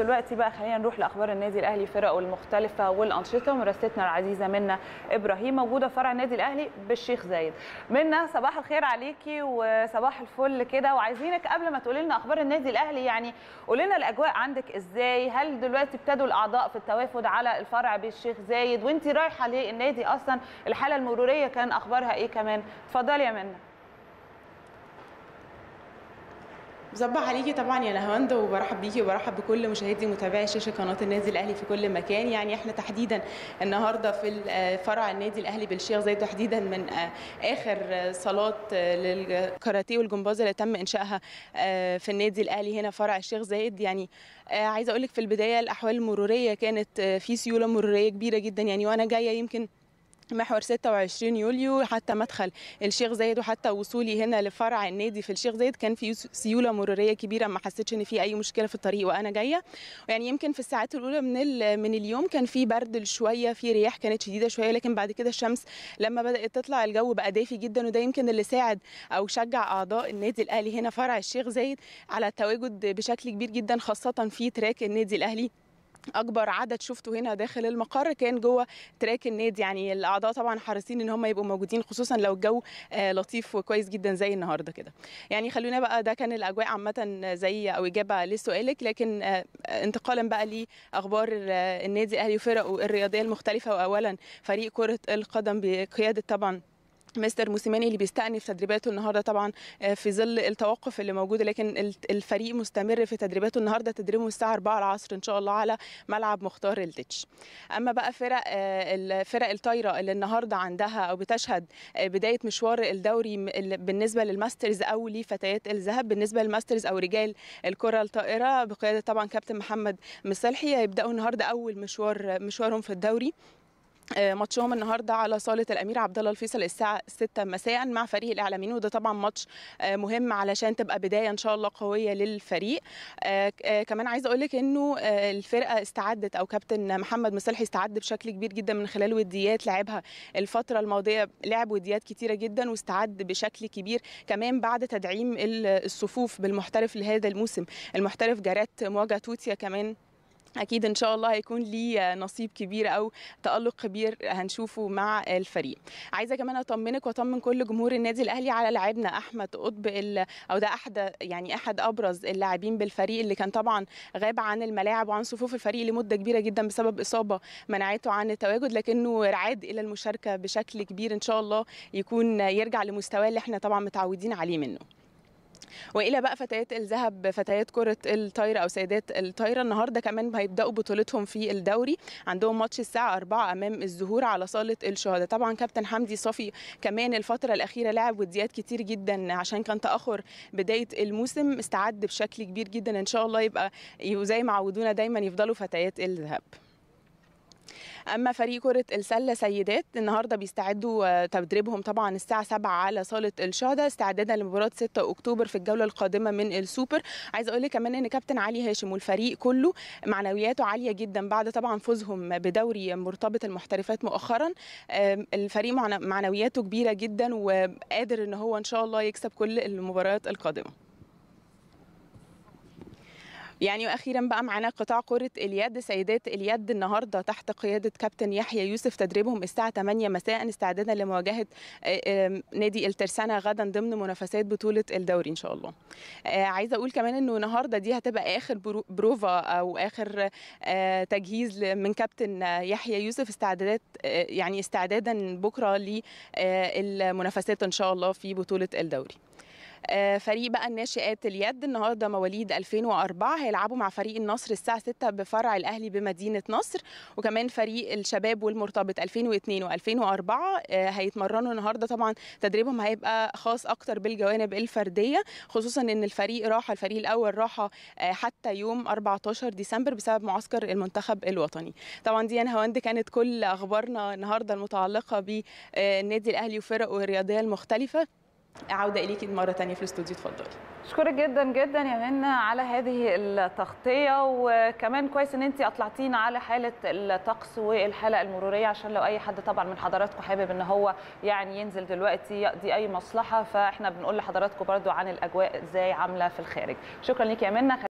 دلوقتي بقى خلينا نروح لاخبار النادي الاهلي فرقه المختلفه والانشطه ومرستنا العزيزه منا ابراهيم موجوده فرع النادي الاهلي بالشيخ زايد منا صباح الخير عليكي وصباح الفل كده وعايزينك قبل ما تقولي لنا اخبار النادي الاهلي يعني قولي لنا الاجواء عندك ازاي هل دلوقتي ابتدوا الاعضاء في التوافد على الفرع بالشيخ زايد وانت رايحه ليه النادي اصلا الحاله المروريه كان اخبارها ايه كمان اتفضلي يا منا مصبح عليكي طبعا يا نهاوند وبرحب بيكي وبرحب بكل مشاهدي متابعي شاشه قناه النادي الاهلي في كل مكان يعني احنا تحديدا النهارده في آه، فرع النادي الاهلي بالشيخ زايد تحديدا من آه، اخر آه، صالات للكاراتيه والجمباز اللي تم انشائها في النادي الاهلي هنا فرع الشيخ زايد يعني عايزه اقول لك في البدايه الاحوال المروريه كانت في سيوله مروريه كبيره جدا يعني وانا جايه يمكن محور 26 يوليو حتى مدخل الشيخ زايد وحتى وصولي هنا لفرع النادي في الشيخ زايد كان في سيوله مروريه كبيره ما حسيتش ان في اي مشكله في الطريق وانا جايه يعني يمكن في الساعات الاولى من من اليوم كان في برد شويه في رياح كانت شديده شويه لكن بعد كده الشمس لما بدات تطلع الجو بقى دافي جدا وده يمكن اللي ساعد او شجع اعضاء النادي الاهلي هنا فرع الشيخ زايد على التواجد بشكل كبير جدا خاصه في تراك النادي الاهلي اكبر عدد شفته هنا داخل المقر كان جوه تراك النادي يعني الاعضاء طبعا حريصين ان هم يبقوا موجودين خصوصا لو الجو آه، لطيف وكويس جدا زي النهارده كده يعني خلونا بقى ده كان الاجواء عامه زي او اجابه لسؤالك لكن آه، آه، انتقالا بقى لاخبار النادي الاهلي وفرقه الرياضيه المختلفه واولا فريق كره القدم بقياده طبعا مستر موسيماني اللي بيستأنف تدريباته النهارده طبعا آه، في ظل التوقف اللي موجود لكن الفريق مستمر في تدريباته النهارده تدريبه الساعه 4 العصر ان شاء الله على ملعب مختار التتش. اما بقى فرق آه، الفرق الطايره اللي النهارده عندها او بتشهد آه، بدايه مشوار الدوري بالنسبه للماسترز او لفتيات الذهب بالنسبه للماسترز او رجال الكره الطائره بقياده طبعا كابتن محمد مصالحي هيبداوا النهارده اول مشوار مشوارهم في الدوري. آه، ماتشهم النهارده على صاله الامير عبد الله الفيصل الساعه 6 مساء مع فريق الاعلاميين وده طبعا ماتش آه، مهم علشان تبقى بدايه ان شاء الله قويه للفريق آه، كمان عايزه اقول لك انه الفرقه استعدت او كابتن محمد مصلحي استعد بشكل كبير جدا من خلال وديات لعبها الفتره الماضيه لعب وديات كتيره جدا واستعد بشكل كبير كمان بعد تدعيم الصفوف بالمحترف لهذا الموسم المحترف جارات مواجهه توتيا كمان اكيد ان شاء الله هيكون ليه نصيب كبير او تالق كبير هنشوفه مع الفريق عايزه كمان اطمنك واطمن كل جمهور النادي الاهلي على لاعبنا احمد قطب او ده احد يعني احد ابرز اللاعبين بالفريق اللي كان طبعا غاب عن الملاعب وعن صفوف الفريق لمده كبيره جدا بسبب اصابه منعته عن التواجد لكنه رعاد الى المشاركه بشكل كبير ان شاء الله يكون يرجع لمستواه اللي احنا طبعا متعودين عليه منه والى بقى فتيات الذهب فتيات كره الطايره او سيدات الطايره النهارده كمان هيبداوا بطولتهم في الدوري عندهم ماتش الساعه 4 امام الزهور على صاله الشهداء طبعا كابتن حمدي صافي كمان الفتره الاخيره لعب وديات كتير جدا عشان كان تاخر بدايه الموسم استعد بشكل كبير جدا ان شاء الله يبقى زي ما عودونا دايما يفضلوا فتيات الذهب اما فريق كره السله سيدات النهارده بيستعدوا آه، تدريبهم طبعا الساعه 7 على صاله الشهداء استعدادا لمباراه 6 اكتوبر في الجوله القادمه من السوبر عايز اقول لك كمان ان كابتن علي هاشم والفريق كله معنوياته عاليه جدا بعد طبعا فوزهم بدوري مرتبط المحترفات مؤخرا الفريق معنوياته كبيره جدا وقادر ان هو ان شاء الله يكسب كل المباريات القادمه يعني واخيرا بقى معانا قطاع كره اليد سيدات اليد النهارده تحت قياده كابتن يحيى يوسف تدريبهم الساعه 8 مساء استعدادا لمواجهه آه، نادي الترسانه غدا ضمن منافسات بطوله الدوري ان شاء الله آه، عايزه اقول كمان انه النهارده دي هتبقى اخر بروفا او اخر آه، تجهيز من كابتن يحيى يوسف استعدادات يعني استعدادا بكره للمنافسات ان شاء الله في بطوله الدوري آه، فريق بقى الناشئات اليد النهارده مواليد 2004 هيلعبوا مع فريق النصر الساعه 6 بفرع الاهلي بمدينه نصر وكمان فريق الشباب والمرتبط 2002 و2004 آه، هيتمرنوا النهارده طبعا تدريبهم هيبقى خاص اكتر بالجوانب الفرديه خصوصا ان الفريق راح الفريق الاول راح آه، حتى يوم 14 ديسمبر بسبب معسكر المنتخب الوطني طبعا دي انا هوند كانت كل اخبارنا النهارده المتعلقه بالنادي الاهلي وفرقه الرياضيه المختلفه عوده إليك مره تانية في الاستوديو اتفضلي اشكرك جدا جدا يا منى على هذه التغطيه وكمان كويس ان انت اطلعتينا على حاله الطقس والحاله المروريه عشان لو اي حد طبعا من حضراتكم حابب ان هو يعني ينزل دلوقتي يقضي اي مصلحه فاحنا بنقول لحضراتكم برضو عن الاجواء ازاي عامله في الخارج شكرا لك يا منى